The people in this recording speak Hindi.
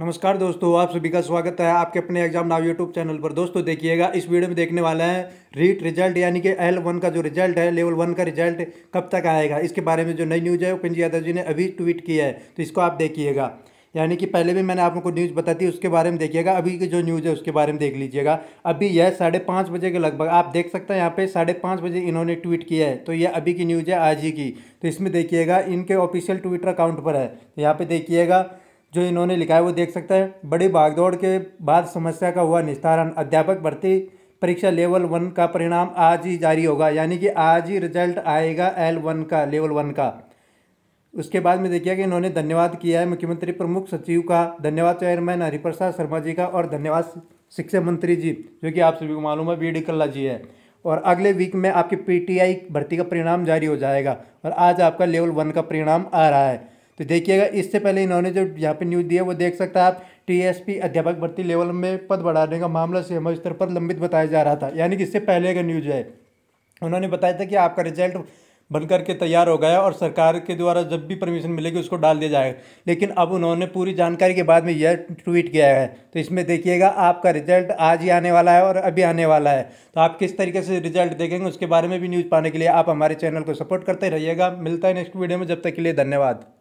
नमस्कार दोस्तों आप सभी का स्वागत है आपके अपने एग्जाम नाव यूट्यूब चैनल पर दोस्तों देखिएगा इस वीडियो में देखने वाला है रीट रिजल्ट यानी कि एल वन का जो रिजल्ट है लेवल वन का रिजल्ट कब तक आएगा इसके बारे में जो नई न्यूज़ है उपेंद्र यादव जी ने अभी ट्वीट किया है तो इसको आप देखिएगा यानी कि पहले भी मैंने आप न्यूज़ बताती है उसके बारे में देखिएगा अभी की जो न्यूज़ है उसके बारे में देख लीजिएगा अभी यह साढ़े पाँच बजे के लगभग आप देख सकते हैं यहाँ पे साढ़े पाँच बजे इन्होंने ट्वीट किया है तो यह अभी की न्यूज़ है आज ही की तो इसमें देखिएगा इनके ऑफिशियल ट्विटर अकाउंट पर है यहाँ पर देखिएगा जो इन्होंने लिखा है वो देख सकते हैं बड़ी भागदौड़ के बाद समस्या का हुआ निस्तारण अध्यापक भर्ती परीक्षा लेवल वन का परिणाम आज ही जारी होगा यानी कि आज ही रिजल्ट आएगा एल वन का लेवल वन का उसके बाद में देखिए कि इन्होंने धन्यवाद किया है मुख्यमंत्री प्रमुख सचिव का धन्यवाद चेयरमैन हरिप्रसाद शर्मा जी का और धन्यवाद शिक्षा मंत्री जी जो कि आप सभी को मालूम है बी डी कल्ला जी है और अगले वीक में आपकी पी भर्ती का परिणाम जारी हो जाएगा और आज आपका लेवल वन का परिणाम आ रहा है तो देखिएगा इससे पहले इन्होंने जो यहाँ पे न्यूज़ दी है वो देख सकता है आप टीएसपी अध्यापक भर्ती लेवल में पद बढ़ाने का मामला सीएमओ स्तर पर लंबित बताया जा रहा था यानी कि इससे पहले का न्यूज़ है उन्होंने बताया था कि आपका रिजल्ट बन करके तैयार हो गया और सरकार के द्वारा जब भी परमिशन मिलेगी उसको डाल दिया जाएगा लेकिन अब उन्होंने पूरी जानकारी के बाद में यह ट्वीट किया है तो इसमें देखिएगा आपका रिजल्ट आज ही आने वाला है और अभी आने वाला है तो आप किस तरीके से रिजल्ट देखेंगे उसके बारे में भी न्यूज़ पाने के लिए आप हमारे चैनल को सपोर्ट करते रहिएगा मिलता है नेक्स्ट वीडियो में जब तक के लिए धन्यवाद